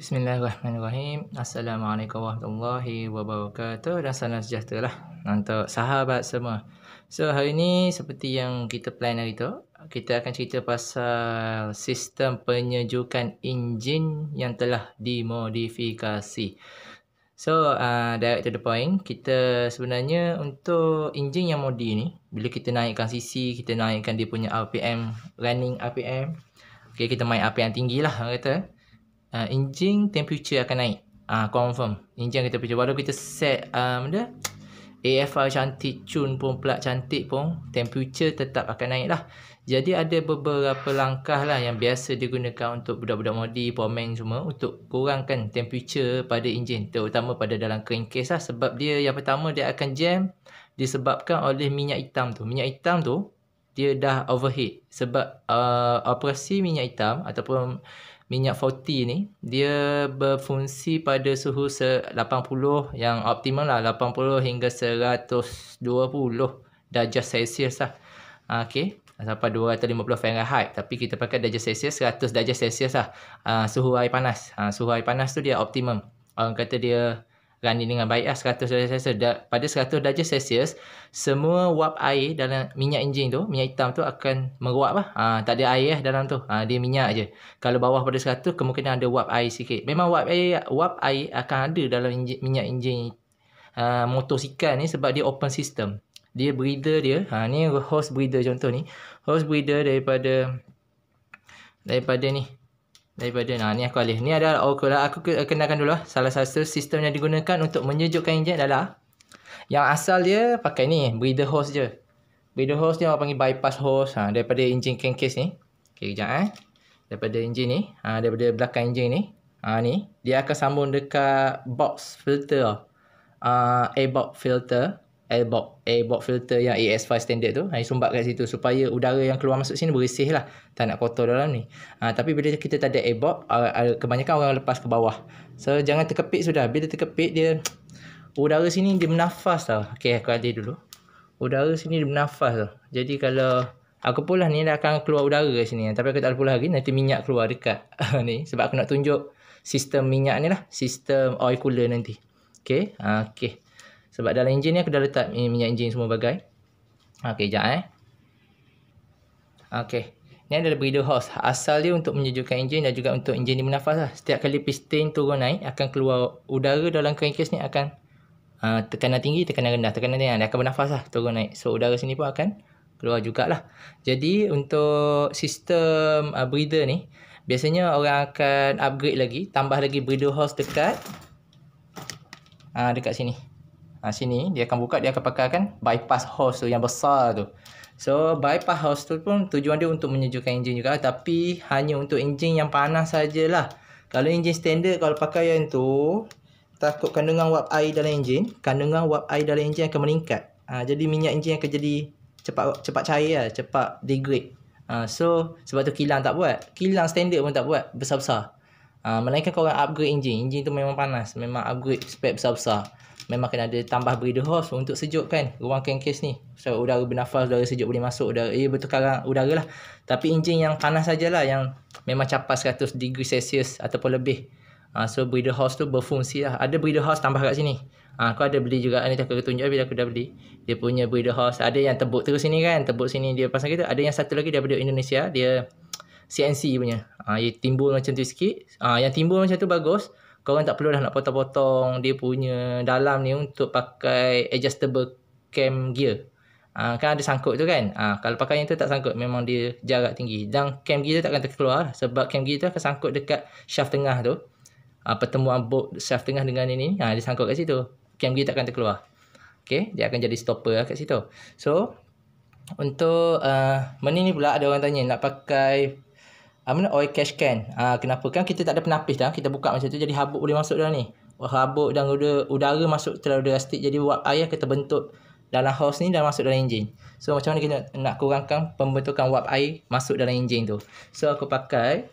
Bismillahirrahmanirrahim. Assalamualaikum warahmatullahi wabarakatuh dan salam sejahtera lah untuk sahabat semua. So hari ni seperti yang kita plan hari tu, kita akan cerita pasal sistem penyejukan enjin yang telah dimodifikasi. So uh, direct to the point, kita sebenarnya untuk enjin yang modi ni, bila kita naikkan sisi, kita naikkan dia punya RPM, running RPM, okay, kita main RPM tinggi lah orang kata uh, engine temperature akan naik uh, confirm engine kita picture walaupun kita set um, ah, dia AFR cantik cun pun pula cantik pun temperature tetap akan naik lah jadi ada beberapa langkah lah yang biasa digunakan untuk budak-budak modi, pomeng semua untuk kurangkan temperature pada enjin terutama pada dalam crankcase lah sebab dia yang pertama dia akan jam disebabkan oleh minyak hitam tu. Minyak hitam tu dia dah overheat sebab uh, operasi minyak hitam ataupun minyak 40 ni dia berfungsi pada suhu 80 yang optimal lah 80 hingga 120 darjah Celsius lah. Okey sampai 250 Fahrenheit tapi kita pakai darjah Celsius 100 darjah Celsius lah uh, suhu air panas uh, suhu air panas tu dia optimum orang kata dia running dengan baik lah 100 darjah Celsius. Da- pada 100 darjah Celsius, semua wap air dalam minyak enjin tu, minyak hitam tu akan meruap lah. Ha, tak ada air lah dalam tu. Ha, dia minyak je. Kalau bawah pada 100, kemungkinan ada wap air sikit. Memang wap air, wap air akan ada dalam enjin, minyak enjin uh, ah, motosikal ni sebab dia open system. Dia breeder dia. Ha, ni host breeder contoh ni. Host breeder daripada daripada ni daripada nah ni aku alih. Ni adalah auricular. Aku kenalkan dulu lah salah satu sistem yang digunakan untuk menyejukkan enjin adalah yang asal dia pakai ni, breather hose je. Breather hose ni orang panggil bypass hose ha, daripada enjin crankcase ni. okay kejap eh. Daripada enjin ni, ha, daripada belakang enjin ni. Ha, ni, dia akan sambung dekat box filter. Ah, uh, A box filter airbox airbox filter yang AS5 standard tu hanya sumbat kat situ supaya udara yang keluar masuk sini bersih lah tak nak kotor dalam ni ha, tapi bila kita tak ada airbox kebanyakan orang lepas ke bawah so jangan terkepit sudah bila terkepit dia udara sini dia bernafas tau ok aku ada dulu udara sini dia bernafas tau jadi kalau aku pula ni dah akan keluar udara kat sini tapi aku tak pula lagi nanti minyak keluar dekat ni sebab aku nak tunjuk sistem minyak ni lah sistem oil cooler nanti Okay, ha, okay. Sebab dalam enjin ni aku dah letak minyak enjin semua bagai. Okey, jap eh. Okey. Ni ada breeder hose. Asal dia untuk menyejukkan enjin dan juga untuk enjin ni bernafas lah. Setiap kali piston turun naik, akan keluar udara dalam crankcase ni akan uh, tekanan tinggi, tekanan rendah, tekanan tinggi. Dia akan bernafas lah, turun naik. So, udara sini pun akan keluar jugalah. Jadi, untuk sistem uh, breeder ni, biasanya orang akan upgrade lagi, tambah lagi breeder hose dekat uh, dekat sini ha, sini dia akan buka dia akan pakai kan bypass hose tu yang besar tu so bypass hose tu pun tujuan dia untuk menyejukkan enjin juga tapi hanya untuk enjin yang panas sajalah kalau enjin standard kalau pakai yang tu takut kandungan wap air dalam enjin kandungan wap air dalam enjin akan meningkat ha, jadi minyak enjin akan jadi cepat cepat cair lah, cepat degrade ha, so sebab tu kilang tak buat kilang standard pun tak buat besar-besar Uh, melainkan korang upgrade engine Engine tu memang panas Memang upgrade spek besar-besar memang kena ada tambah breeder hose untuk sejukkan ruang kankes ni. So udara bernafas, udara sejuk boleh masuk, udara ia bertukar udara lah. Tapi enjin yang panas sajalah yang memang capai 100 degree Celsius ataupun lebih. Ha, so breeder hose tu berfungsi lah. Ada breeder hose tambah kat sini. Ha, aku ada beli juga ni aku tunjuk bila aku dah beli. Dia punya breeder hose. Ada yang tebuk terus sini kan. Tebuk sini dia pasang kita. Ada yang satu lagi daripada Indonesia. Dia CNC punya. Ha, dia timbul macam tu sikit. Ha, yang timbul macam tu Bagus kau orang tak perlu dah nak potong-potong dia punya dalam ni untuk pakai adjustable cam gear. Ha, kan ada sangkut tu kan. Ha, kalau pakai yang tu tak sangkut memang dia jarak tinggi. Dan cam gear tu takkan terkeluar sebab cam gear tu akan sangkut dekat shaft tengah tu. Ha, pertemuan bolt shaft tengah dengan ini ha, dia sangkut kat situ. Cam gear takkan terkeluar. Okay, dia akan jadi stopper lah kat situ. So, untuk uh, mana ni pula ada orang tanya nak pakai I mean oil cash can. Ha, kenapa? Kan kita tak ada penapis dah. Kita buka macam tu jadi habuk boleh masuk dalam ni. Habuk dan udara, udara masuk terlalu drastik. Jadi buat air kita bentuk dalam hose ni dan masuk dalam enjin. So macam mana kita nak kurangkan pembentukan wap air masuk dalam enjin tu. So aku pakai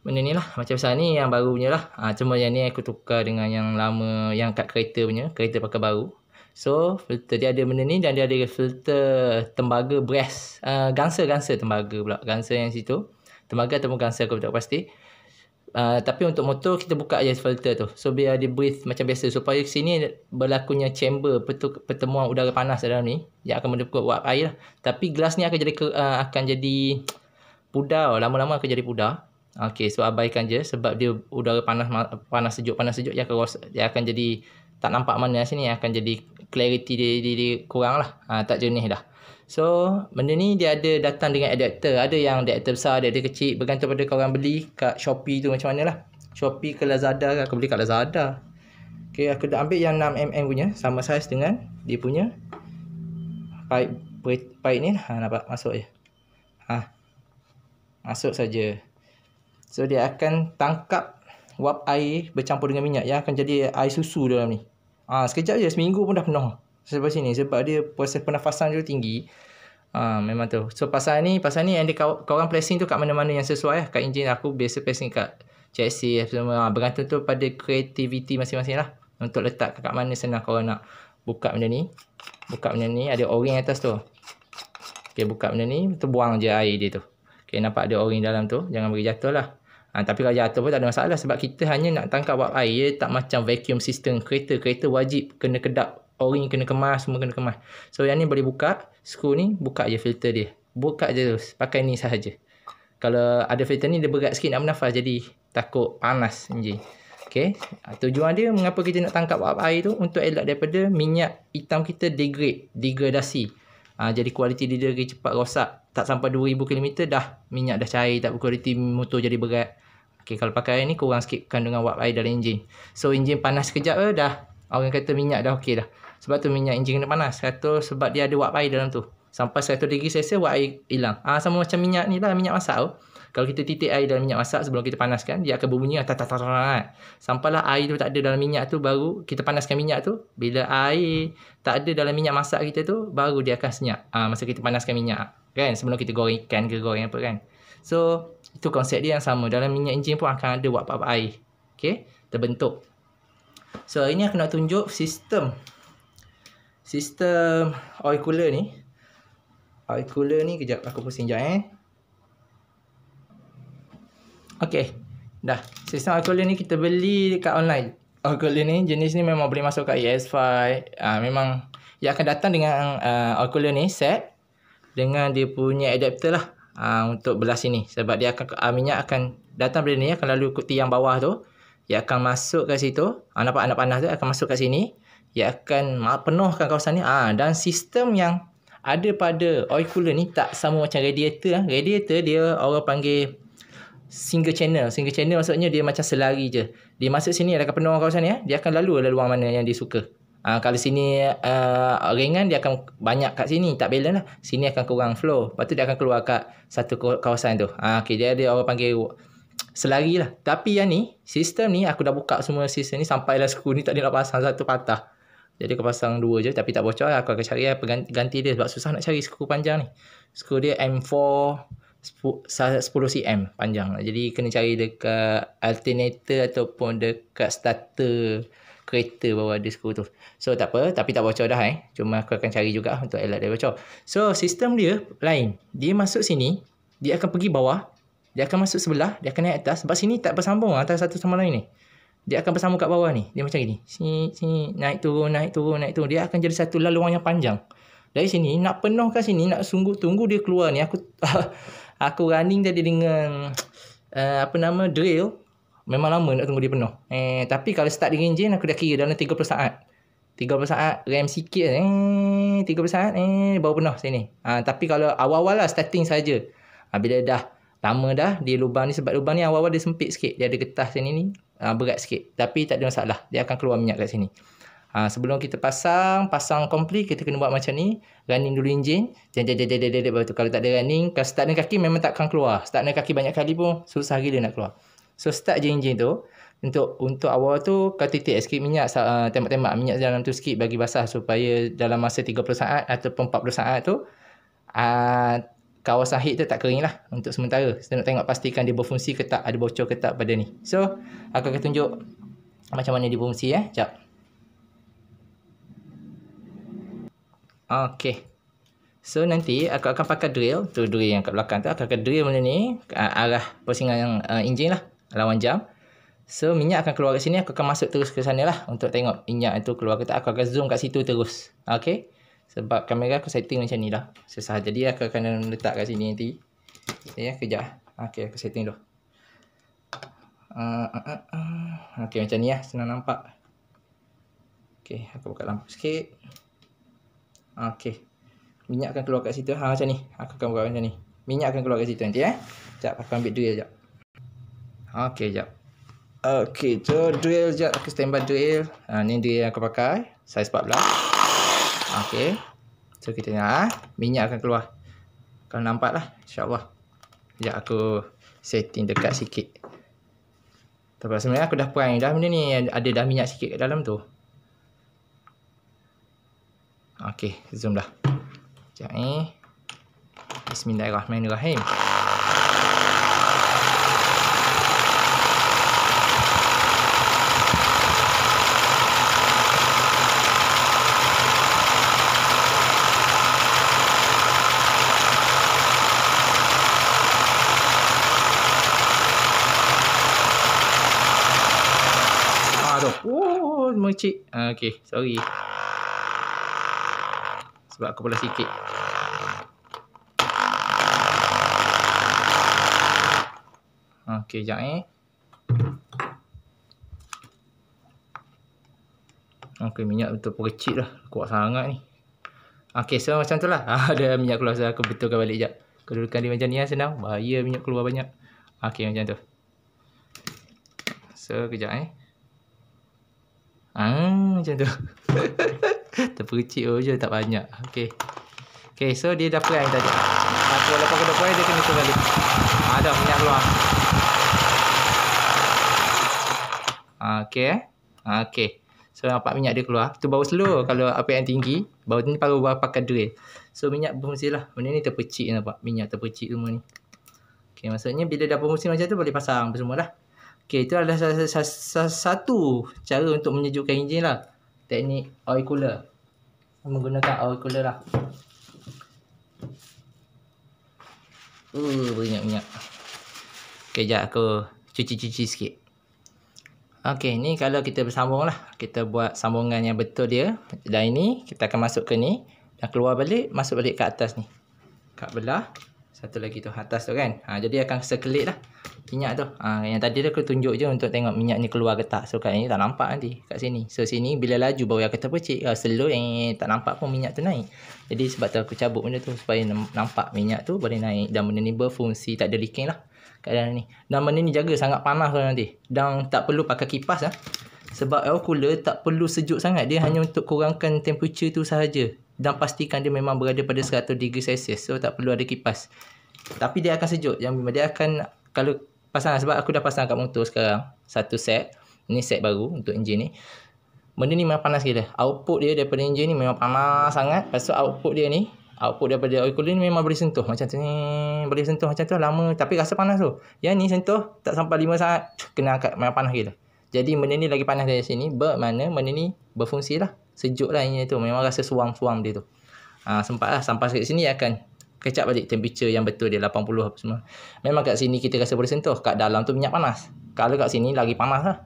benda ni lah. Macam biasa ni yang baru punya lah. Ha, cuma yang ni aku tukar dengan yang lama yang kat kereta punya. Kereta pakai baru. So filter dia ada benda ni dan dia ada filter tembaga breast. Uh, ah, gangsa-gangsa tembaga pula. Gangsa yang situ. Temaga ataupun gangsa aku tak pasti. Uh, tapi untuk motor kita buka aja filter tu. So biar dia breathe macam biasa supaya sini berlakunya chamber pertuk, pertemuan udara panas dalam ni yang akan mendekut wap air lah. Tapi gelas ni akan jadi ke, uh, akan jadi pudar. Lama-lama akan jadi pudar. Okay, so abaikan je sebab dia udara panas panas sejuk panas sejuk dia akan ros, dia akan jadi tak nampak mana sini akan jadi clarity dia, dia, dia kurang lah. Uh, tak jernih dah. So, benda ni dia ada datang dengan adapter. Ada yang adapter besar, ada adapter kecil. Bergantung pada korang beli kat Shopee tu macam mana lah. Shopee ke Lazada ke. Aku beli kat Lazada. Okay, aku dah ambil yang 6mm punya. Sama size dengan dia punya. Pipe, pipe ni lah. Ha, nampak? Masuk je. Ha. Masuk saja. So, dia akan tangkap wap air bercampur dengan minyak. Yang akan jadi air susu dalam ni. Ah ha, sekejap je. Seminggu pun dah penuh sebab sini sebab dia proses pernafasan dia tinggi ha, memang tu so pasal ni pasal ni yang kau korang placing tu kat mana-mana yang sesuai lah kat engine aku biasa placing kat chassis semua ha, bergantung tu pada kreativiti masing-masing lah untuk letak kat mana senang kau nak buka benda ni buka benda ni ada o atas tu ok buka benda ni tu buang je air dia tu ok nampak ada o dalam tu jangan bagi jatuh lah Ha, tapi kalau jatuh pun tak ada masalah sebab kita hanya nak tangkap wap air tak macam vacuum system kereta. Kereta wajib kena kedap Ori kena kemas, semua kena kemas. So yang ni boleh buka, screw ni buka je filter dia. Buka je terus, pakai ni sahaja. Kalau ada filter ni, dia berat sikit nak bernafas. Jadi takut panas anjing. Okay. Ah, tujuan dia, mengapa kita nak tangkap air tu? Untuk elak daripada minyak hitam kita degrade, degradasi. Ha, jadi kualiti dia lagi cepat rosak. Tak sampai 2000 km dah minyak dah cair, tak berkualiti motor jadi berat. Okay, kalau pakai ni kurang sikit kandungan wap air dalam enjin. So enjin panas sekejap dah orang kata minyak dah okey dah. Sebab tu minyak enjin kena panas. Satu sebab dia ada wap air dalam tu. Sampai satu degree Celsius wap air hilang. Ah sama macam minyak ni lah minyak masak tu. Kalau kita titik air dalam minyak masak sebelum kita panaskan, dia akan berbunyi tat tat tat. Sampailah air tu tak ada dalam minyak tu baru kita panaskan minyak tu. Bila air tak ada dalam minyak masak kita tu baru dia akan senyap. Ah masa kita panaskan minyak kan sebelum kita goreng ikan ke goreng apa kan. So itu konsep dia yang sama. Dalam minyak enjin pun akan ada wap-wap air. Okay. Terbentuk. So hari ni aku nak tunjuk sistem sistem oil cooler ni oil cooler ni kejap aku pusing jap eh Okey, dah sistem oil cooler ni kita beli dekat online oil cooler ni jenis ni memang boleh masuk kat ES5 ha, ah, memang ia akan datang dengan uh, oil cooler ni set dengan dia punya adapter lah uh, untuk belah sini sebab dia akan uh, minyak akan datang dari ni akan lalu ikut tiang bawah tu dia akan masuk kat situ uh, nampak anak panas tu akan masuk kat sini ia akan penuhkan kawasan ni ah ha, dan sistem yang ada pada oil cooler ni tak sama macam radiator lah. radiator dia orang panggil single channel single channel maksudnya dia macam selari je dia masuk sini ada penuh kawasan ni eh dia akan lalu laluan mana yang dia suka ha, kalau sini uh, ringan dia akan banyak kat sini tak balance lah sini akan kurang flow lepas tu dia akan keluar kat satu kawasan tu ha, ah, okay, dia ada orang panggil selari lah tapi yang ni sistem ni aku dah buka semua sistem ni sampai lah skru ni tak ada nak pasang satu patah jadi aku pasang dua je tapi tak bocor lah. Aku akan cari lah pengganti dia sebab susah nak cari skru panjang ni. Skru dia M4 10cm panjang. Jadi kena cari dekat alternator ataupun dekat starter kereta bawa ada skru tu. So tak apa tapi tak bocor dah eh. Cuma aku akan cari juga untuk elak dia bocor. So sistem dia lain. Dia masuk sini, dia akan pergi bawah, dia akan masuk sebelah, dia akan naik atas sebab sini tak bersambung antara satu sama lain ni. Eh dia akan bersama kat bawah ni. Dia macam gini. Sini, sini, naik turun, naik turun, naik turun. Dia akan jadi satu laluan yang panjang. Dari sini, nak penuh ke sini, nak sungguh tunggu dia keluar ni. Aku aku running tadi dengan uh, apa nama drill. Memang lama nak tunggu dia penuh. Eh, tapi kalau start dengan engine, aku dah kira dalam 30 saat. 30 saat, rem sikit. Eh, 30 saat, eh, baru penuh sini. Uh, tapi kalau awal-awal lah, starting saja. Uh, bila dah lama dah di lubang ni sebab lubang ni awal-awal dia sempit sikit dia ada getah sini ni uh, berat sikit tapi tak ada masalah dia akan keluar minyak kat sini uh, sebelum kita pasang pasang kompli kita kena buat macam ni running dulu enjin jen jen jen jen kalau tak ada running kalau start dengan kaki memang takkan keluar start dengan kaki banyak kali pun susah gila nak keluar so start je enjin tu untuk untuk awal tu kau titik sikit minyak uh, tembak-tembak minyak dalam tu sikit bagi basah supaya dalam masa 30 saat ataupun 40 saat tu uh, Kawasan akhir tu tak kering lah untuk sementara. Saya nak tengok pastikan dia berfungsi ke tak, ada bocor ke tak pada ni. So, aku akan tunjuk macam mana dia berfungsi eh. Sekejap. Okay. So, nanti aku akan pakai drill. Tu drill yang kat belakang tu. Aku akan drill benda ni uh, arah pusingan uh, ah, enjin lah. Lawan jam. So, minyak akan keluar kat sini. Aku akan masuk terus ke sana lah untuk tengok minyak tu keluar ke tak. Aku akan zoom kat situ terus. Okay. Okay. Sebab kamera aku setting macam ni lah Sesah jadi aku akan letak kat sini nanti Ok eh, ya, kejap Ok aku setting dulu uh, ah, uh, ah, uh. Ah, ok macam ni lah senang nampak Ok aku buka lampu sikit Ok Minyak akan keluar kat situ ha, macam ni Aku akan buka macam ni Minyak akan keluar kat situ nanti eh Sekejap aku ambil drill sekejap Ok sekejap Ok so drill sekejap aku stand by drill uh, Ni drill yang aku pakai Size 14 Okey. So kita tengok ah, minyak akan keluar. Kau nampaklah, insya-Allah. Sekejap aku setting dekat sikit. Tapi sebenarnya aku dah prime dah benda ni, ada dah minyak sikit kat dalam tu. Okey, zoom dah. Sekejap ni. Eh. Bismillahirrahmanirrahim. okay, sorry. Sebab aku pula sikit. Okay, jap eh. Okay, minyak betul percik lah. Kuat sangat ni. Okay, so macam tu lah. Ada minyak keluar, so aku betulkan balik jap. Kedudukan dia macam ni lah, senang. Bahaya minyak keluar banyak. Okay, macam tu. So, kejap eh. Ah, macam tu. Terpercik oh, je tak banyak. Okey, okey so dia dah perang tadi. Satu walaupun kena perang, dia kena tu balik. Ah, dah, minyak keluar. Ah, okey, eh. Ah, okay. So, nampak minyak dia keluar. Tu bau slow kalau api yang tinggi. Bau ni baru pakai drill. So, minyak berfungsi lah. Benda ni terpercik nampak. Minyak terpercik semua ni. Okey maksudnya bila dah berfungsi macam tu, boleh pasang semua lah. Okay, itu adalah satu cara untuk menyejukkan enjin lah. Teknik oil cooler. Menggunakan oil cooler lah. Uh, banyak banyak. Okay, sekejap aku cuci-cuci sikit. Okay, ni kalau kita bersambung lah. Kita buat sambungan yang betul dia. Dan ini, kita akan masuk ke ni. Dan keluar balik, masuk balik ke atas ni. Kat belah satu lagi tu atas tu kan ha, jadi akan sekelit lah minyak tu ha, yang tadi tu aku tunjuk je untuk tengok minyak ni keluar ke tak so kat ni tak nampak nanti kat sini so sini bila laju bawa yang kereta pecik uh, eh, slow yang eh, tak nampak pun minyak tu naik jadi sebab tu aku cabut benda tu supaya nampak minyak tu boleh naik dan benda ni berfungsi tak ada leaking lah kat dalam ni dan benda ni jaga sangat panas tu lah nanti dan tak perlu pakai kipas lah sebab air cooler tak perlu sejuk sangat dia hanya untuk kurangkan temperature tu sahaja dan pastikan dia memang berada pada 100 degree Celsius so tak perlu ada kipas tapi dia akan sejuk. Yang dia akan kalau pasang lah, sebab aku dah pasang kat motor sekarang satu set. Ni set baru untuk enjin ni. Benda ni memang panas gila. Output dia daripada enjin ni memang panas sangat. Pasal output dia ni Output daripada auricular ni memang boleh sentuh Macam tu ni Boleh sentuh macam tu lah, lama Tapi rasa panas tu Yang ni sentuh Tak sampai lima saat Kena angkat Memang panas gila Jadi benda ni lagi panas dari sini Bermana benda ni Berfungsi lah Sejuk lah ini tu Memang rasa suam-suam dia tu ha, Sempat lah Sampai sikit sini akan catch up balik temperature yang betul dia 80 apa semua. Memang kat sini kita rasa boleh sentuh. Kat dalam tu minyak panas. Kalau kat sini lagi panas lah.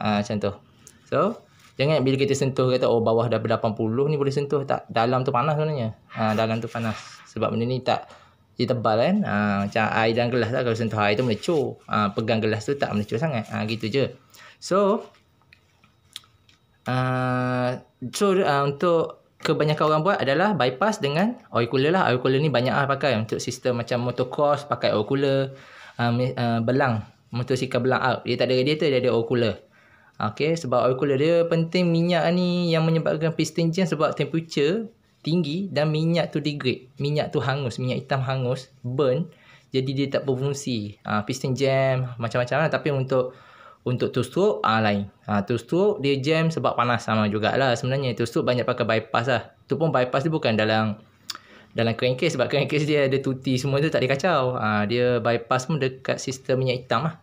Ha, macam tu. So, jangan bila kita sentuh kata oh bawah dah 80 ni boleh sentuh tak. Dalam tu panas sebenarnya. Ha, dalam tu panas. Sebab benda ni tak dia tebal kan. Ha, macam air dalam gelas lah. Kalau sentuh air tu melecur. Ha, pegang gelas tu tak melecur sangat. Ha, gitu je. So, uh, so uh, untuk kebanyakan orang buat adalah bypass dengan auricular lah. Auricular ni banyak lah pakai untuk sistem macam motocross pakai auricular. Um, uh, belang, motosikal belang out. Dia tak ada radiator, dia ada auricular. Okay, sebab auricular dia penting minyak ni yang menyebabkan piston jam sebab temperature tinggi dan minyak tu degrade. Minyak tu hangus, minyak hitam hangus, burn. Jadi dia tak berfungsi. Uh, piston jam, macam-macam lah. Tapi untuk untuk two stroke uh, ah, lain. Ha, ah, two stroke dia jam sebab panas sama jugalah sebenarnya. Two stroke banyak pakai bypass lah. Tu pun bypass dia bukan dalam dalam crankcase sebab crankcase dia ada tuti semua tu tak ada kacau. Ha, ah, dia bypass pun dekat sistem minyak hitam lah.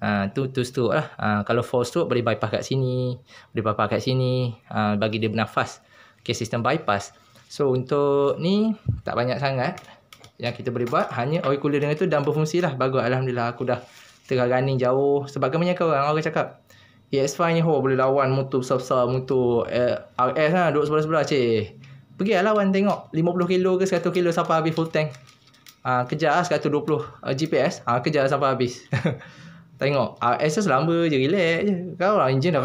Ha, tu two stroke lah. Ha, kalau four stroke boleh bypass kat sini. Boleh bypass kat sini. Ha, bagi dia bernafas. Okay, sistem bypass. So untuk ni tak banyak sangat yang kita boleh buat. Hanya oil cooler dengan tu dan berfungsi lah. Bagus Alhamdulillah aku dah Tengah running jauh Sebab kan banyak orang Orang cakap EX5 ni ho Boleh lawan motor besar-besar Motor eh, RS lah Duduk sebelah-sebelah Cik Pergi lah lawan tengok 50 kilo ke 100 kilo Sampai habis full tank ha, Kejar lah 120 uh, GPS ha, Kejar lah sampai habis Tengok RS lah selama je Relax je Kau lah engine dah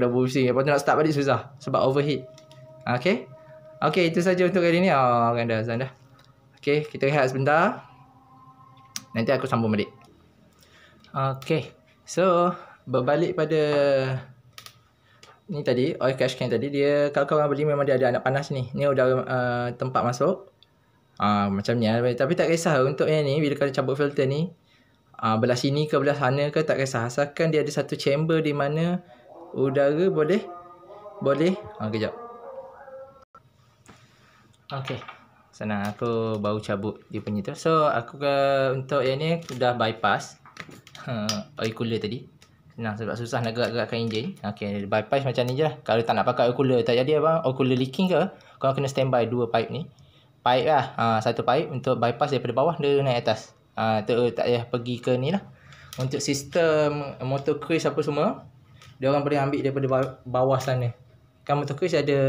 Dah berusia Lepas nak start balik susah Sebab overheat Okay Okay itu saja untuk kali ni Oh kan dah azan dah Okay kita rehat sebentar Nanti aku sambung balik Okay. So, berbalik pada ni tadi, oil cash can tadi, dia kalau korang beli memang dia ada anak panas ni. Ni udah uh, tempat masuk. Uh, macam ni lah. Tapi tak kisah untuk yang ni, bila kalau cabut filter ni, uh, belah sini ke belah sana ke tak kisah. Asalkan dia ada satu chamber di mana udara boleh boleh. Ha, uh, kejap. Okay. Senang aku baru cabut dia punya tu. So aku ke untuk yang ni dah bypass uh, ha, air cooler tadi Nah sebab susah nak gerak-gerakkan enjin Okay bypass macam ni je lah Kalau tak nak pakai air cooler tak jadi apa Air cooler leaking ke Korang kena standby dua pipe ni Pipe lah uh, Satu pipe untuk bypass daripada bawah dia naik atas uh, tu, Tak payah pergi ke ni lah Untuk sistem motor cruise apa semua dia orang boleh ambil daripada bawah sana Kan motor cruise ada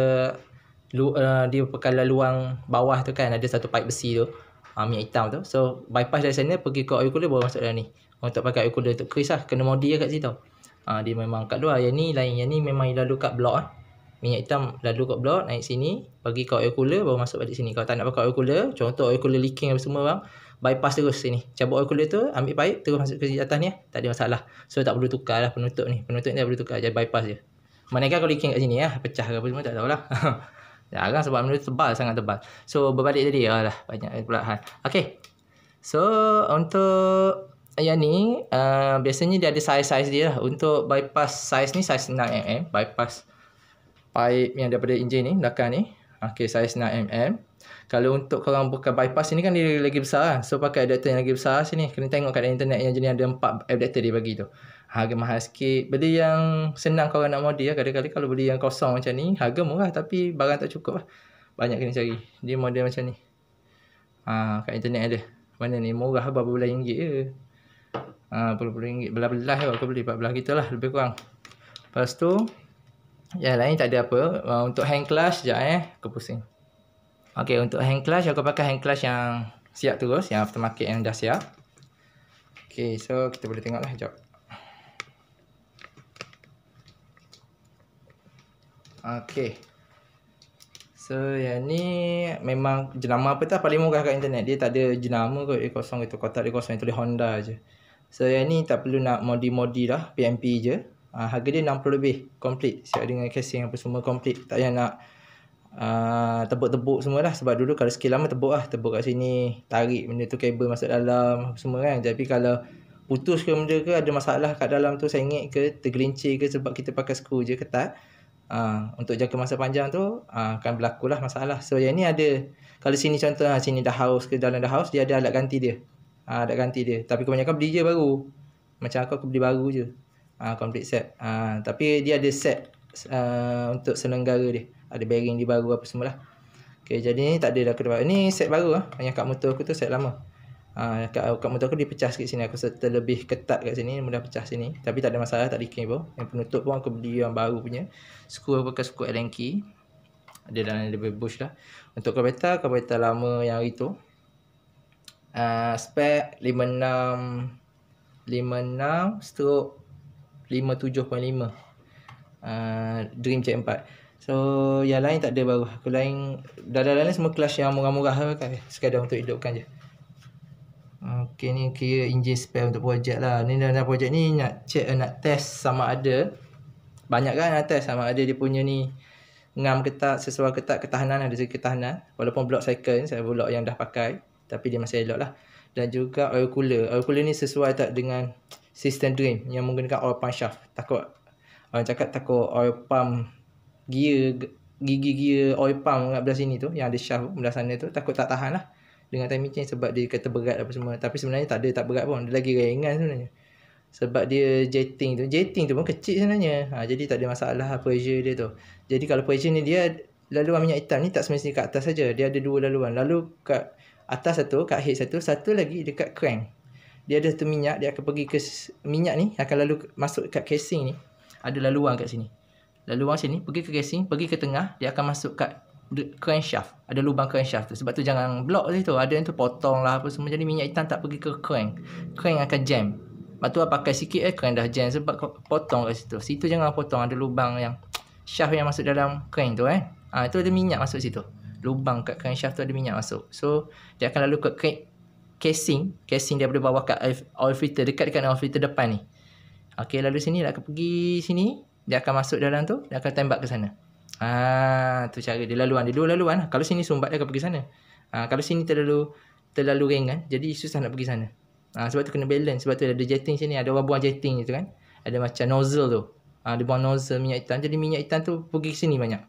lu, uh, Dia pekala luang bawah tu kan Ada satu pipe besi tu uh, minyak hitam tu so bypass dari sana pergi ke oil cooler baru masuk dalam ni untuk pakai oil cooler untuk kris lah kena modi je kat situ uh, dia memang kat luar yang ni lain yang ni memang lalu kat blok lah minyak hitam lalu kat blok naik sini pergi ke oil cooler baru masuk balik sini kalau tak nak pakai oil cooler contoh oil cooler leaking apa semua bang bypass terus sini cabut oil cooler tu ambil paip terus masuk ke atas ni eh. tak ada masalah so tak perlu tukar lah penutup ni penutup ni tak perlu tukar je bypass je mana kan kalau leaking kat sini ya pecah ke apa semua tak tahulah Ya, Jarang sebab benda tebal, sangat tebal. So, berbalik tadi, alah, banyak pula. Ha. Okay. So, untuk yang ni, uh, biasanya dia ada saiz-saiz dia lah. Untuk bypass saiz ni, saiz 6mm. Bypass pipe yang daripada enjin ni, belakang ni. Okay, saiz 6mm. Kalau untuk korang buka bypass ini kan dia lagi besar lah. So, pakai adapter yang lagi besar lah sini. Kena tengok kat internet yang jenis ada 4 adapter dia bagi tu harga mahal sikit. Beli yang senang kau nak modi lah. Kadang-kadang kalau beli yang kosong macam ni, harga murah tapi barang tak cukup lah. Banyak kena cari. Dia model macam ni. Ha, kat internet ada. Mana ni murah lah, berapa belah ringgit je. Ha, berapa belah ringgit. Belah-belah lah aku beli. Empat belah kita lah lebih kurang. Lepas tu, yang lain tak ada apa. Ha, untuk hand clutch, sekejap eh. Aku pusing. Okay, untuk hand clutch, aku pakai hand clutch yang siap terus. Yang aftermarket yang dah siap. Okay, so kita boleh tengok lah sekejap. Okay So yang ni memang jenama apa tu paling murah kat internet Dia tak ada jenama kot dia kosong gitu Kotak dia kosong yang tulis Honda je So yang ni tak perlu nak modi-modi lah PMP je uh, Harga dia 60 lebih Complete Siap dengan casing apa semua complete Tak payah nak uh, tebuk-tebuk semua lah Sebab dulu kalau skill lama tebuk lah Tebuk kat sini Tarik benda tu kabel masuk dalam Semua kan Tapi kalau putus ke benda ke Ada masalah kat dalam tu sengit ke Tergelincir ke Sebab kita pakai skru je ketat Uh, untuk jangka masa panjang tu uh, akan berlaku lah masalah. So yang ni ada kalau sini contohnya ah, sini dah house ke dalam dah house dia ada alat ganti dia. Ha, alat ganti dia. Tapi kebanyakan beli je baru. Macam aku aku beli baru je. Ha, complete set. Ha, tapi dia ada set uh, untuk selenggara dia. Ada bearing dia baru apa semualah. Okay, jadi ni tak ada dah kedua. Ni set baru lah. Yang kat motor aku tu set lama. Ah uh, kat, kat motor aku dia pecah sikit sini aku terlebih ketat kat sini mudah pecah sini tapi tak ada masalah tak dikin pun. Yang penutup pun aku beli yang baru punya. Skru aku pakai skru Allen key. Dia dalam lebih bush lah. Untuk kereta kereta lama yang hari tu. uh, spek 56 56 stroke 57.5. Uh, ah, Dream Jet 4 So yang lain tak ada baru Aku lain dalam lain semua kelas yang murah-murah lah, kan Sekadar untuk hidupkan je Okay ni kira injil spare untuk projek lah Ni dalam projek ni nak check eh, nak test sama ada Banyak kan nak test sama ada dia punya ni Ngam ketat, sesuai ketat, ketahanan ada segi ketahanan Walaupun block second, saya block yang dah pakai Tapi dia masih elok lah Dan juga oil cooler Oil cooler ni sesuai tak dengan system drain Yang menggunakan oil pump shaft Takut Orang cakap takut oil pump gear Gigi gear oil pump kat belah sini tu Yang ada shaft belah sana tu Takut tak tahan lah dengan time change sebab dia kata berat apa semua tapi sebenarnya tak ada tak berat pun dia lagi ringan sebenarnya sebab dia jetting tu jetting tu pun kecil sebenarnya ha, jadi tak ada masalah pressure dia tu jadi kalau pressure ni dia laluan minyak hitam ni tak semestinya kat atas saja dia ada dua laluan lalu kat atas satu kat head satu satu lagi dekat crank dia ada satu minyak dia akan pergi ke minyak ni akan lalu masuk kat casing ni ada laluan kat sini laluan sini pergi ke casing pergi ke tengah dia akan masuk kat crankshaft ada lubang crankshaft tu sebab tu jangan block situ ada yang tu potong lah apa semua jadi minyak hitam tak pergi ke crank crank akan jam lepas tu pakai sikit eh crank dah jam sebab potong kat situ situ jangan potong ada lubang yang shaft yang masuk dalam crank tu eh ah ha, itu ada minyak masuk situ lubang kat crankshaft tu ada minyak masuk so dia akan lalu ke crank casing casing daripada bawah kat oil filter dekat dekat oil filter depan ni Okay, lalu sini dia pergi sini Dia akan masuk dalam tu Dia akan tembak ke sana Ah, tu cara dia laluan dia dua laluan. Lah. Kalau sini sumbat dia akan pergi sana. Ah, kalau sini terlalu terlalu ringan, jadi susah nak pergi sana. Ah, sebab tu kena balance. Sebab tu ada jetting sini, ada orang buang jetting gitu kan. Ada macam nozzle tu. Ah, dia buang nozzle minyak hitam. Jadi minyak hitam tu pergi sini banyak.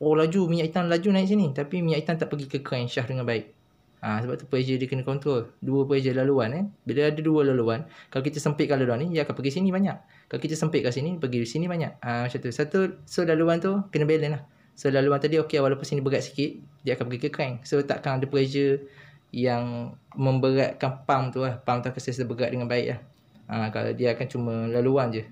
Oh, laju minyak hitam laju naik sini, tapi minyak hitam tak pergi ke crankshaft dengan baik. Ha, sebab tu pressure dia kena kontrol Dua pressure laluan eh. Bila ada dua laluan, kalau kita sempitkan laluan ni, dia akan pergi sini banyak. Kalau kita sempitkan sini, pergi sini banyak. Ha, macam tu. Satu, so laluan tu kena balance lah. So laluan tadi okey walaupun sini berat sikit, dia akan pergi ke crank. So takkan ada pressure yang memberatkan pump tu lah. Pump tu akan selesai bergerak dengan baik lah. Ha, kalau dia akan cuma laluan je.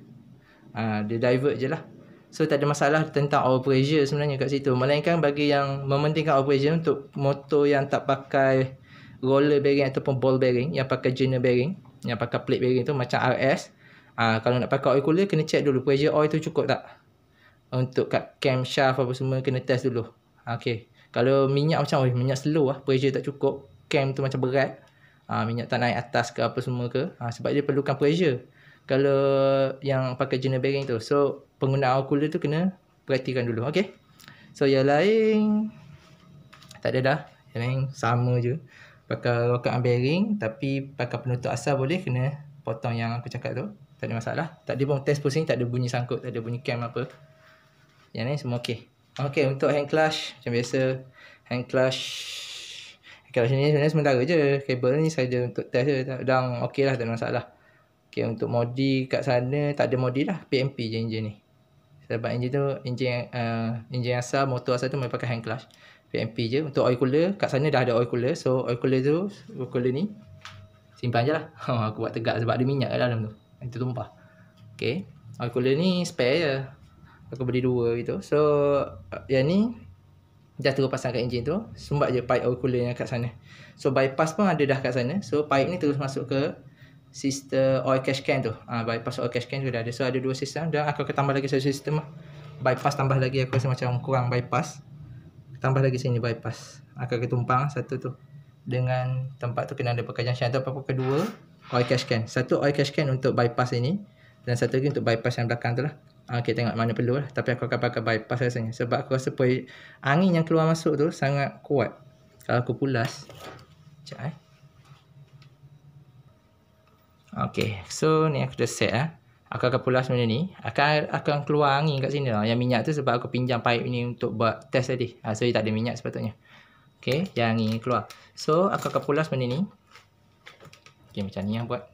Ha, dia divert je lah. So tak ada masalah tentang oil pressure sebenarnya kat situ Melainkan bagi yang mementingkan oil pressure untuk motor yang tak pakai roller bearing ataupun ball bearing Yang pakai journal bearing, yang pakai plate bearing tu macam RS Ah uh, Kalau nak pakai oil cooler kena check dulu pressure oil tu cukup tak Untuk kat camshaft apa semua kena test dulu Okay, kalau minyak macam oh, minyak slow lah pressure tak cukup Cam tu macam berat, uh, minyak tak naik atas ke apa semua ke uh, Sebab dia perlukan pressure kalau yang pakai jenis bearing tu. So pengguna penggunaan Oculus tu kena perhatikan dulu. Okay. So yang lain tak ada dah. Yang lain sama je. Pakai rokaan bearing tapi pakai penutup asal boleh kena potong yang aku cakap tu. Tak ada masalah. Tak ada pun test pusing. Tak ada bunyi sangkut. Tak ada bunyi cam apa. Yang lain semua okay. Okay untuk hand clutch macam biasa. Hand clutch Kabel ni sebenarnya sementara je. Kabel ni saja untuk test je. Dan okey lah, tak ada masalah. Okay, untuk modi kat sana tak ada modi lah PMP je engine ni sebab engine tu engine uh, engine asal motor asal tu memang pakai hand clutch PMP je untuk oil cooler kat sana dah ada oil cooler so oil cooler tu oil cooler ni simpan je lah oh, aku buat tegak sebab ada minyak kat dalam tu itu tumpah Okay, oil cooler ni spare je aku beli dua gitu so uh, yang ni dah terus pasang kat engine tu sumbat je pipe oil cooler yang kat sana so bypass pun ada dah kat sana so pipe ni terus masuk ke sistem oil cash can tu ha, bypass oil cash can tu dah ada so ada dua sistem dan aku akan tambah lagi satu sistem lah. bypass tambah lagi aku rasa macam kurang bypass tambah lagi sini bypass aku akan tumpang satu tu dengan tempat tu kena ada pekerjaan syarat tu apa-apa kedua oil cash can satu oil cash can untuk bypass ini dan satu lagi untuk bypass yang belakang tu lah ah, Okay, kita tengok mana perlu lah. Tapi aku akan pakai bypass rasanya. Sebab aku rasa angin yang keluar masuk tu sangat kuat. Kalau aku pulas. Sekejap eh. Okay. So ni aku dah set lah. Eh. Aku akan pulas benda ni. Akan akan keluar angin kat sini lah. Yang minyak tu sebab aku pinjam paip ni untuk buat test tadi. Ha, ah, so dia tak ada minyak sepatutnya. Okay. Yang angin keluar. So aku akan pulas benda ni. Okay macam ni yang buat.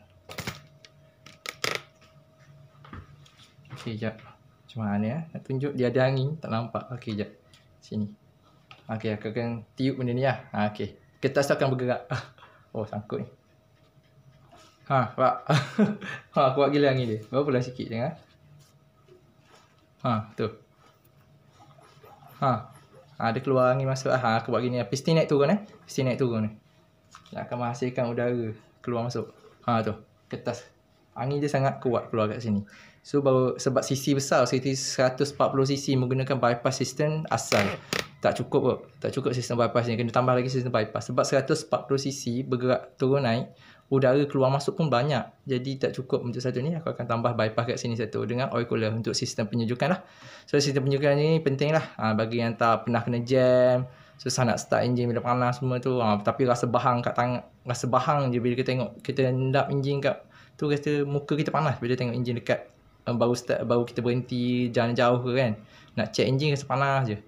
Okay sekejap. Macam mana ya. Nak tunjuk dia ada angin. Tak nampak. Okay sekejap. Sini. Okay aku akan tiup benda ni lah. Ha, ah, okay. Kertas tu akan bergerak. Oh sangkut ni. Ha, pak. ha, kuat gila angin dia. Berapa lah sikit jangan. Ha, tu. Ha. Ha, dia keluar angin masuk. Ha, aku buat gini. Piston naik turun eh. Piston naik turun ni. Eh? Dia akan menghasilkan udara keluar masuk. Ha, tu. Kertas. Angin dia sangat kuat keluar kat sini. So, baru, sebab sisi besar. seratus CC 140 sisi menggunakan bypass sistem asal. Tak cukup kot. Tak cukup sistem bypass ni. Kena tambah lagi sistem bypass. Sebab 140 CC bergerak turun naik udara keluar masuk pun banyak. Jadi tak cukup untuk satu ni, aku akan tambah bypass kat sini satu dengan oil cooler untuk sistem penyejukan lah. So sistem penyejukan ni penting lah ha, bagi yang tak pernah kena jam, susah nak start enjin bila panas semua tu. Ha, tapi rasa bahang kat tangan, rasa bahang je bila kita tengok kita endap enjin kat tu rasa muka kita panas bila tengok enjin dekat eh, baru start, baru kita berhenti jalan jauh ke kan. Nak check enjin rasa panas je.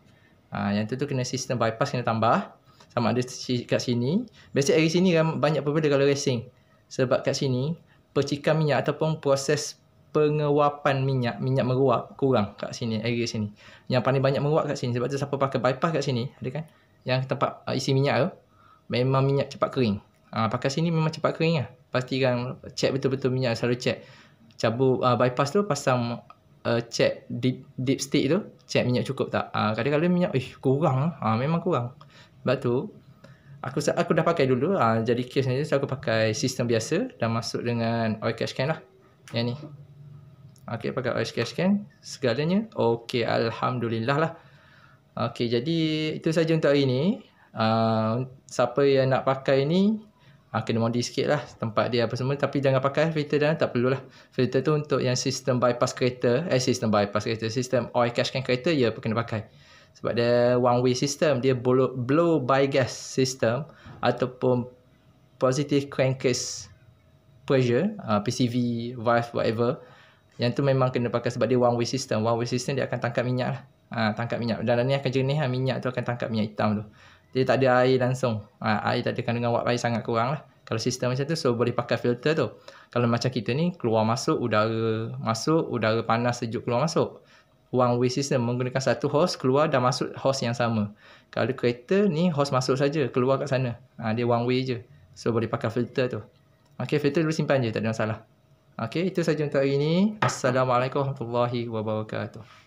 Ha, yang tu tu kena sistem bypass kena tambah sama ada kat sini basic air sini kan banyak berbeza kalau racing sebab kat sini percikan minyak ataupun proses penguapan minyak minyak meruap kurang kat sini air sini yang paling banyak meruap kat sini sebab tu siapa pakai bypass kat sini ada kan yang tempat uh, isi minyak tu memang minyak cepat kering uh, pakai sini memang cepat kering lah pastikan check betul-betul minyak selalu check cabut uh, bypass tu pasang uh, check deep, deep stick tu check minyak cukup tak uh, kadang-kadang minyak eh kurang uh, memang kurang sebab tu aku aku dah pakai dulu ha, jadi case ni aku pakai sistem biasa dan masuk dengan OCash scan lah. Yang ni. Okey pakai OCash scan segalanya okey alhamdulillah lah. Okey jadi itu saja untuk hari ni. Uh, siapa yang nak pakai ni uh, kena modi sikit lah tempat dia apa semua tapi jangan pakai filter dah, tak perlulah filter tu untuk yang sistem bypass kereta eh sistem bypass kereta sistem oil cash kan kereta ya kena pakai sebab dia one way system dia blow, blow by gas system ataupun positive crankcase pressure uh, ah, PCV valve whatever yang tu memang kena pakai sebab dia one way system one way system dia akan tangkap minyak lah ha, tangkap minyak dan ni akan jernih lah minyak tu akan tangkap minyak hitam tu dia tak ada air langsung ha, air tak ada kandungan wap air sangat kurang lah kalau sistem macam tu so boleh pakai filter tu kalau macam kita ni keluar masuk udara masuk udara panas sejuk keluar masuk one-way system menggunakan satu host keluar dan masuk host yang sama. Kalau kereta ni host masuk saja keluar kat sana. Ha, dia one-way je. So boleh pakai filter tu. okey filter dulu simpan je tak ada masalah. okey itu saja untuk hari ini. Assalamualaikum warahmatullahi wabarakatuh.